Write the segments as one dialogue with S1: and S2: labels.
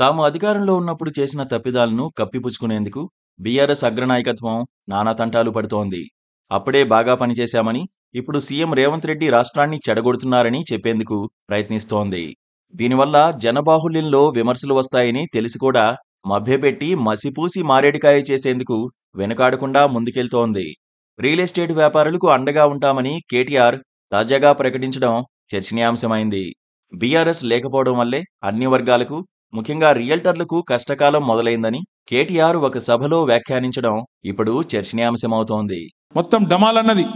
S1: తాము అధికారంలో ఉన్నప్పుడు చేసిన తప్పిదాలను కప్పిపుచ్చుకునేందుకు బీఆర్ఎస్ అగ్రనాయకత్వం నానా తంటాలు పడుతోంది అప్పుడే బాగా పనిచేశామని ఇప్పుడు సీఎం రేవంత్ రెడ్డి రాష్ట్రాన్ని చెడగొడుతున్నారని చెప్పేందుకు ప్రయత్నిస్తోంది దీనివల్ల జనబాహుళ్యంలో విమర్శలు వస్తాయని తెలిసి కూడా మభ్యపెట్టి మసిపూసి మారేడికాయ చేసేందుకు వెనుకాడకుండా ముందుకెళ్తోంది రియల్ ఎస్టేట్ వ్యాపారులకు అండగా ఉంటామని కేటీఆర్ తాజాగా ప్రకటించడం చర్చనీయాంశమైంది బీఆర్ఎస్ లేకపోవడం వల్లే అన్ని వర్గాలకు ముఖ్యంగా రియల్టర్లకు కష్టకాలం మొదలైందని కేటీఆర్ ఒక సభలో వ్యాఖ్యానించడం ఇప్పుడు చర్చనీయాంశమవుతోంది మొత్తం డమాలన్నది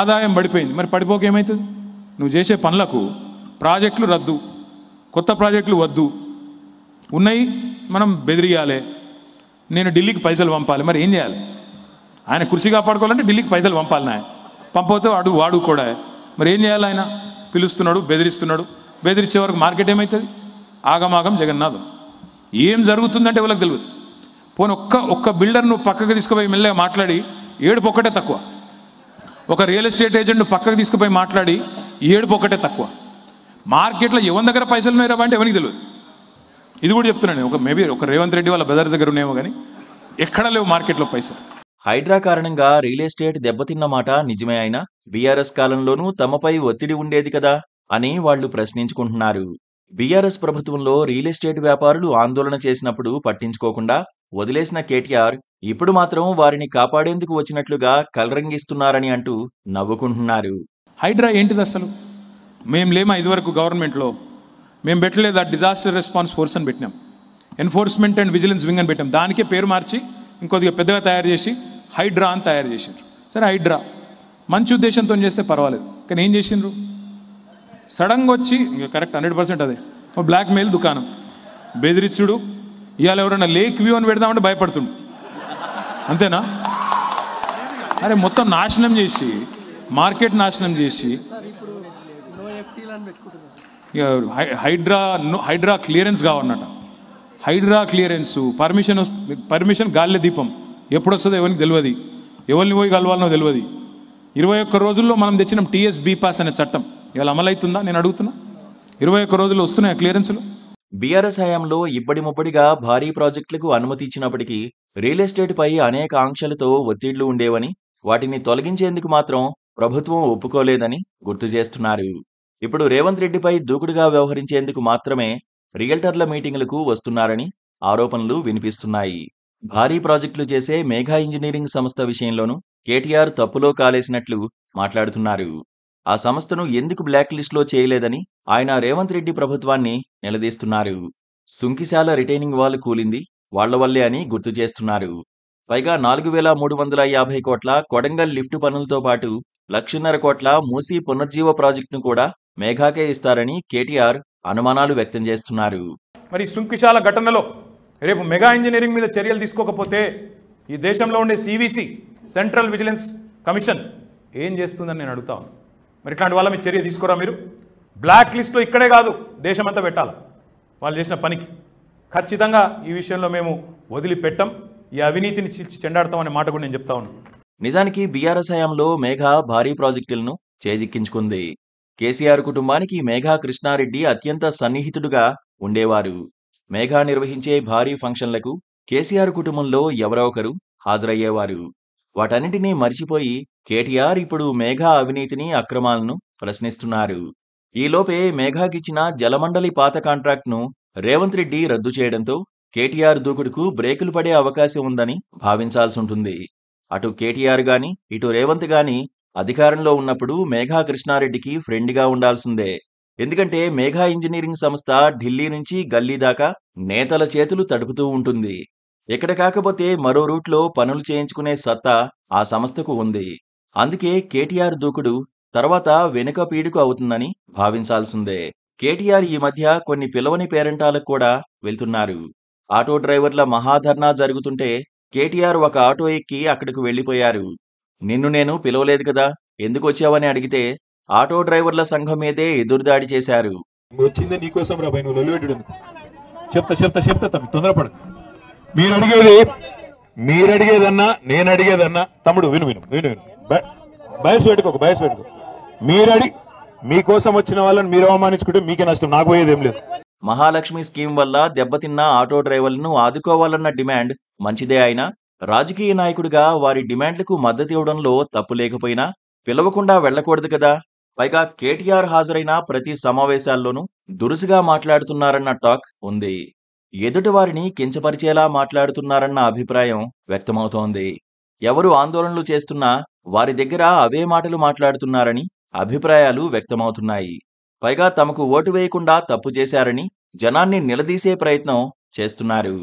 S2: ఆదాయం పడిపోయింది మరి పడిపోక ఏమవుతుంది నువ్వు చేసే పనులకు ప్రాజెక్టులు రద్దు కొత్త ప్రాజెక్టులు వద్దు ఉన్నాయి మనం బెదిరియాలి నేను ఢిల్లీకి పైసలు పంపాలి మరి ఏం చేయాలి ఆయన కృషి కాపాడుకోవాలంటే ఢిల్లీకి పైసలు పంపాలి నా పంపవుతే అడుగు వాడు కూడా మరి ఏం చేయాలి ఆయన పిలుస్తున్నాడు బెదిరిస్తున్నాడు బెదిరించే వరకు మార్కెట్ ఏమవుతుంది ఆగమాగం జగన్నాథం ఏం జరుగుతుందంటే వాళ్ళకి తెలియదు పోనీ ఒక్క ఒక్క బిల్డర్ నువ్వు పక్కకు తీసుకుపోయి మెల్లగా మాట్లాడి ఏడుపు ఒక్కటే తక్కువ ఒక రియల్ ఎస్టేట్ ఏజెంట్ పక్కకు తీసుకుపోయి మాట్లాడి ఏడుపు ఒక్కటే తక్కువ మార్కెట్లో ఎవరి దగ్గర పైసలు ఉన్నాయరా అంటే ఎవరికి తెలియదు ఇది కూడా చెప్తున్నాను ఒక మేబీ ఒక రేవంత్ రెడ్డి వాళ్ళ బెదర్ దగ్గర ఉన్నాయేమో కానీ
S1: ఎక్కడా లేవు మార్కెట్లో పైసలు హైడ్రా కారణంగా రియల్ ఎస్టేట్ దెబ్బతిన్న మాట నిజమే అయినా బీఆర్ఎస్ కాలంలోనూ తమపై ఒత్తిడి ఉండేది కదా అని వాళ్ళు ప్రశ్నించుకుంటున్నారు బీఆర్ఎస్ ప్రభుత్వంలో రియల్ ఎస్టేట్ వ్యాపారులు ఆందోళన చేసినప్పుడు పట్టించుకోకుండా వదిలేసిన కేటీఆర్ ఇప్పుడు మాత్రం వారిని కాపాడేందుకు వచ్చినట్లుగా కలరంగిస్తున్నారని అంటూ నవ్వుకుంటున్నారు హైడ్రా ఏంటిది అసలు మేము లేమా ఇదివరకు గవర్నమెంట్లో
S2: మేము పెట్టలేదు ఆ డిజాస్టర్ రెస్పాన్స్ ఫోర్స్ అని పెట్టినాం ఎన్ఫోర్స్మెంట్ అండ్ విజిలెన్స్ వింగ్ అని పెట్టాం దానికే పేరు మార్చి ఇంకొద్దిగా పెద్దగా తయారు చేసి హైడ్రా అని తయారు చేశారు సరే హైడ్రా మంచి ఉద్దేశంతో చేస్తే పర్వాలేదు కానీ ఏం చేసిండ్రు సడన్గా వచ్చి కరెక్ట్ హండ్రెడ్ పర్సెంట్ అదే ఓ బ్లాక్మెయిల్ దుకాణం బెదిరిచ్చుడు ఇవాళ ఎవరైనా లేక్ వ్యూ అని పెడదామంటే భయపడుతుండు అంతేనా అరే మొత్తం నాశనం చేసి మార్కెట్ నాశనం చేసి హైడ్రా హైడ్రా క్లియరెన్స్ కావన్నట హైడ్రా క్లియరెన్స్ పర్మిషన్ పర్మిషన్ గాలి దీపం ఎప్పుడు వస్తుందో ఎవరికి తెలియదు ఎవరిని పోయి కలవాలనో తెలియదు ఇరవై ఒక్క రోజుల్లో మనం తెచ్చినాం టీఎస్ బీ పాస్ అనే చట్టం ఇవాళ అమలవుతుందా నేను అడుగుతున్నా ఇరవై ఒక్క రోజులు
S1: వస్తున్నాయి క్లియరెన్స్లు బీఆర్ఎస్ హయాంలో ఇప్పటి ముప్పటిగా భారీ ప్రాజెక్టులకు అనుమతి ఇచ్చినప్పటికీ రియల్ ఎస్టేట్పై అనేక ఆంక్షలతో ఒత్తిళ్లు ఉండేవని వాటిని తొలగించేందుకు మాత్రం ప్రభుత్వం ఒప్పుకోలేదని గుర్తు చేస్తున్నారు ఇప్పుడు రేవంత్ రెడ్డిపై దూకుడుగా వ్యవహరించేందుకు మాత్రమే రియల్టర్ల మీటింగులకు వస్తున్నారని ఆరోపణలు వినిపిస్తున్నాయి భారీ ప్రాజెక్టులు చేసే మేఘా ఇంజనీరింగ్ సంస్థ విషయంలోనూ కేటీఆర్ తప్పులో కాలేసినట్లు మాట్లాడుతున్నారు ఆ సంస్థను ఎందుకు బ్లాక్ లిస్ట్లో చేయలేదని ఆయన రేవంత్ రెడ్డి ప్రభుత్వాన్ని నిలదీస్తున్నారు సుంకిశాల రిటైనింగ్ వాళ్ళు కూలింది వాళ్ల వల్లే అని గుర్తు చేస్తున్నారు పైగా నాలుగు వేల మూడు వందల యాభై కోట్ల కొడంగల్ లిఫ్ట్ పనులతో పాటు లక్షన్నర కోట్ల మూసి పునర్జీవ ప్రాజెక్టును కూడా మేఘాకే ఇస్తారని కేటీఆర్ అనుమానాలు వ్యక్తం చేస్తున్నారు
S2: మరి సుంకిశాల ఘటనలో రేపు మెగా ఇంజనీరింగ్ మీద చర్యలు తీసుకోకపోతే ఈ దేశంలో ఉండే సివిసి సెంట్రల్ విజిలెన్స్ కమిషన్ ఏం చేస్తుందని నేను అడుగుతా మరి ఇట్లాంటి వాళ్ళ మీరు చర్య తీసుకోరా మీరు బ్లాక్ లిస్ట్లో ఇక్కడే కాదు దేశమంతా పెట్టాలి వాళ్ళు చేసిన పనికి ఖచ్చితంగా ఈ విషయంలో మేము వదిలిపెట్టం ఈ అవినీతిని చీల్చి చెండాడతామనే మాట కూడా నేను చెప్తా ఉన్నాను
S1: నిజానికి బీఆర్ఎస్ హయాంలో మేఘా భారీ ప్రాజెక్టులను చేజిక్కించుకుంది కేసీఆర్ కుటుంబానికి మేఘా కృష్ణారెడ్డి అత్యంత సన్నిహితుడుగా ఉండేవారు మేఘా నిర్వహించే భారీ ఫంక్షన్లకు కేసీఆర్ కుటుంబంలో ఎవరో ఒకరు హాజరయ్యేవారు వాటన్నిటినీ మరిచిపోయి కేటీఆర్ ఇప్పుడు మేఘా అవినీతిని అక్రమాలను ప్రశ్నిస్తున్నారు ఈలోపే మేఘాకిచ్చిన జలమండలి పాత కాంట్రాక్ట్ను రేవంత్ రెడ్డి రద్దు చేయడంతో కేటీఆర్ దూకుడుకు బ్రేకులు పడే అవకాశం ఉందని ఉంటుంది అటు కేటీఆర్ గాని ఇటు రేవంత్ గాని అధికారంలో ఉన్నప్పుడు మేఘా కృష్ణారెడ్డికి ఫ్రెండ్గా ఉండాల్సిందే ఎందుకంటే మేఘా ఇంజనీరింగ్ సంస్థ ఢిల్లీ నుంచి గల్లీ దాకా నేతల చేతులు తడుపుతూ ఉంటుంది ఇక్కడ కాకపోతే మరో రూట్లో పనులు చేయించుకునే సత్తా ఆ సంస్థకు ఉంది అందుకే కేటీఆర్ దూకుడు తర్వాత వెనుక పీడుకు అవుతుందని భావించాల్సిందే కేటీఆర్ ఈ మధ్య కొన్ని పిలవని పేరెంటాలకు కూడా వెళ్తున్నారు ఆటో డ్రైవర్ల మహాధర్నా జరుగుతుంటే కేటీఆర్ ఒక ఆటో ఎక్కి అక్కడికి వెళ్ళిపోయారు నిన్ను నేను పిలవలేదు కదా ఎందుకు వచ్చావని అడిగితే ఆటో డ్రైవర్ల సంఘం మీదే ఎదురుదాడి చేశారు
S2: వచ్చిందే నీకోసం రా చెప్తా చెప్తా చెప్తా తొందరపడకు మీరు అడిగేది మీరు అడిగేదన్నా నేను అడిగేదన్నా తమ్ముడు విను విను విను విను బయస్ పెట్టుకోక బయస్ పెట్టుకో మీరు అడిగి మీకోసం వచ్చిన వాళ్ళని మీరు అవమానించుకుంటే మీకే నష్టం నాకు పోయేదేం లేదు
S1: మహాలక్ష్మి స్కీమ్ వల్ల దెబ్బతిన్న ఆటో డ్రైవర్లను ఆదుకోవాలన్న డిమాండ్ మంచిదే అయినా రాజకీయ నాయకుడిగా వారి డిమాండ్లకు మద్దతు ఇవ్వడంలో తప్పు లేకపోయినా పిలవకుండా వెళ్లకూడదు కదా పైగా కేటీఆర్ హాజరైన ప్రతి సమావేశాల్లోనూ దురుసుగా మాట్లాడుతున్నారన్న టాక్ ఉంది ఎదుటివారిని కించపరిచేలా మాట్లాడుతున్నారన్న అభిప్రాయం వ్యక్తమవుతోంది ఎవరు ఆందోళనలు చేస్తున్నా వారి దగ్గర అవే మాటలు మాట్లాడుతున్నారని అభిప్రాయాలు వ్యక్తమవుతున్నాయి పైగా తమకు ఓటు వేయకుండా తప్పు చేశారని జనాన్ని నిలదీసే ప్రయత్నం చేస్తున్నారు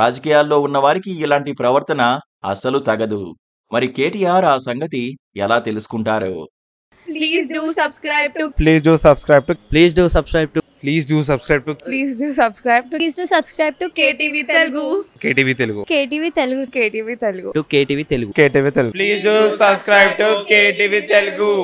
S1: రాజకీయాల్లో ఉన్నవారికి ఇలాంటి ప్రవర్తన అస్సలు తగదు మరి కేటీఆర్ ఆ సంగతి ఎలా తెలుసుకుంటారు
S2: please do subscribe to
S1: please do subscribe to please do subscribe to please do
S2: subscribe to please do subscribe to please do subscribe to KTV Telugu KTV Telugu KTV Telugu KTV Telugu to KTV Telugu KTV Telugu please do subscribe to KTV Telugu